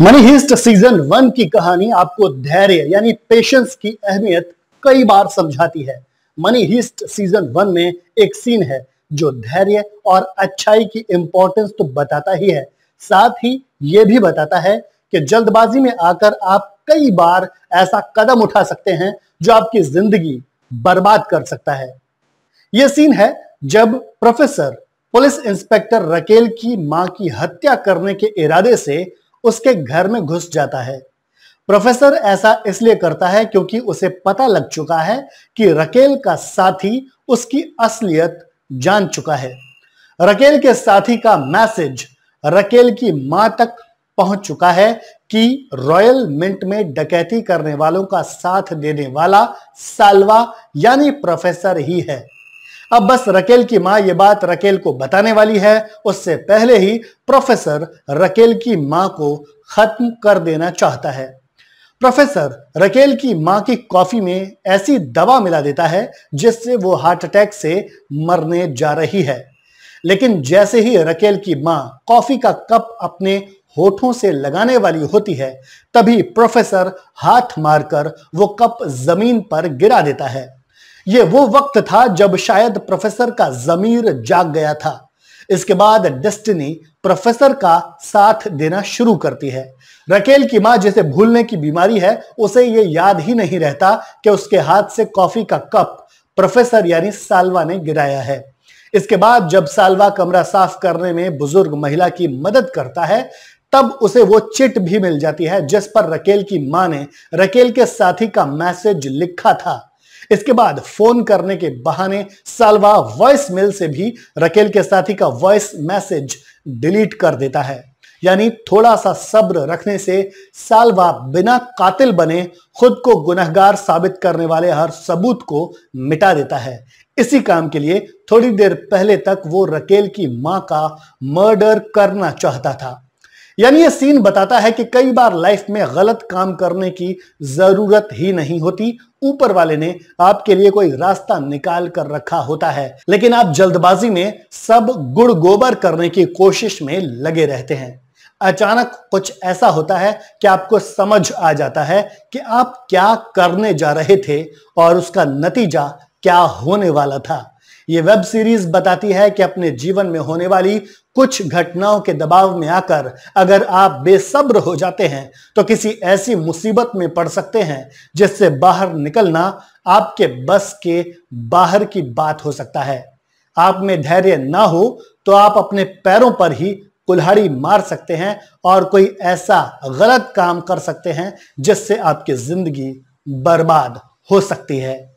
money hist season one की कहानी आपको धैर्य यानी पेशेंस की अहमियत कई बार समझाती है मनी हिस्ट सीजन वन में एक सीन है जो धैर्य और अच्छाई की इंपॉर्टेंस तो बताता ही है साथ ही ये भी बताता है कि जल्दबाजी में आकर आप कई बार ऐसा कदम उठा सकते हैं जो आपकी जिंदगी बर्बाद कर सकता है यह सीन है जब प्रोफेसर पुलिस इंस्पेक्टर रकेल की मां की हत्या करने के इरादे से उसके घर में घुस जाता है प्रोफेसर ऐसा इसलिए करता है क्योंकि उसे पता लग चुका है कि रकेल का साथी उसकी असलियत जान चुका है रकेल के साथी का मैसेज रकेल की मां तक पहुंच चुका है कि रॉयल मिंट में डकैती करने वालों का साथ देने वाला सालवा यानी प्रोफेसर ही है अब बस रकेल की मां ये बात रकेल को बताने वाली है उससे पहले ही प्रोफेसर रकेल की मां को खत्म कर देना चाहता है प्रोफेसर रकेल की मां की कॉफी में ऐसी दवा मिला देता है जिससे वो हार्ट अटैक से मरने जा रही है लेकिन जैसे ही रकेल की मां कॉफी का कप अपने होठों से लगाने वाली होती है तभी प्रोफेसर हाथ मारकर वो कप जमीन पर गिरा देता है ये वो वक्त था जब शायद प्रोफेसर का जमीर जाग गया था इसके बाद डेस्टिनी प्रोफेसर का साथ देना शुरू करती है रकेल की माँ जिसे भूलने की बीमारी है उसे यह याद ही नहीं रहता कि उसके हाथ से कॉफी का कप प्रोफेसर यानी सालवा ने गिराया है इसके बाद जब सालवा कमरा साफ करने में बुजुर्ग महिला की मदद करता है तब उसे वो चिट भी मिल जाती है जिस पर रकेल की मां ने रकेल के साथी का मैसेज लिखा था इसके बाद फोन करने के बहाने सालवा वॉइस मेल से भी रकेल के साथी का वॉइस मैसेज डिलीट कर देता है यानी थोड़ा सा सब्र रखने से सालवा बिना कातिल बने खुद को गुनहगार साबित करने वाले हर सबूत को मिटा देता है इसी काम के लिए थोड़ी देर पहले तक वो रकेल की मां का मर्डर करना चाहता था यानी ये सीन बताता है कि कई बार लाइफ में गलत काम करने की जरूरत ही नहीं होती ऊपर वाले ने आपके लिए कोई रास्ता निकाल कर रखा होता है लेकिन आप जल्दबाजी में सब गुड़ गोबर करने की कोशिश में लगे रहते हैं अचानक कुछ ऐसा होता है कि आपको समझ आ जाता है कि आप क्या करने जा रहे थे और उसका नतीजा क्या होने वाला था ये वेब सीरीज बताती है कि अपने जीवन में होने वाली कुछ घटनाओं के दबाव में आकर अगर आप बेसब्र हो जाते हैं तो किसी ऐसी मुसीबत में पड़ सकते हैं जिससे बाहर निकलना आपके बस के बाहर की बात हो सकता है आप में धैर्य ना हो तो आप अपने पैरों पर ही कुल्हाड़ी मार सकते हैं और कोई ऐसा गलत काम कर सकते हैं जिससे आपकी जिंदगी बर्बाद हो सकती है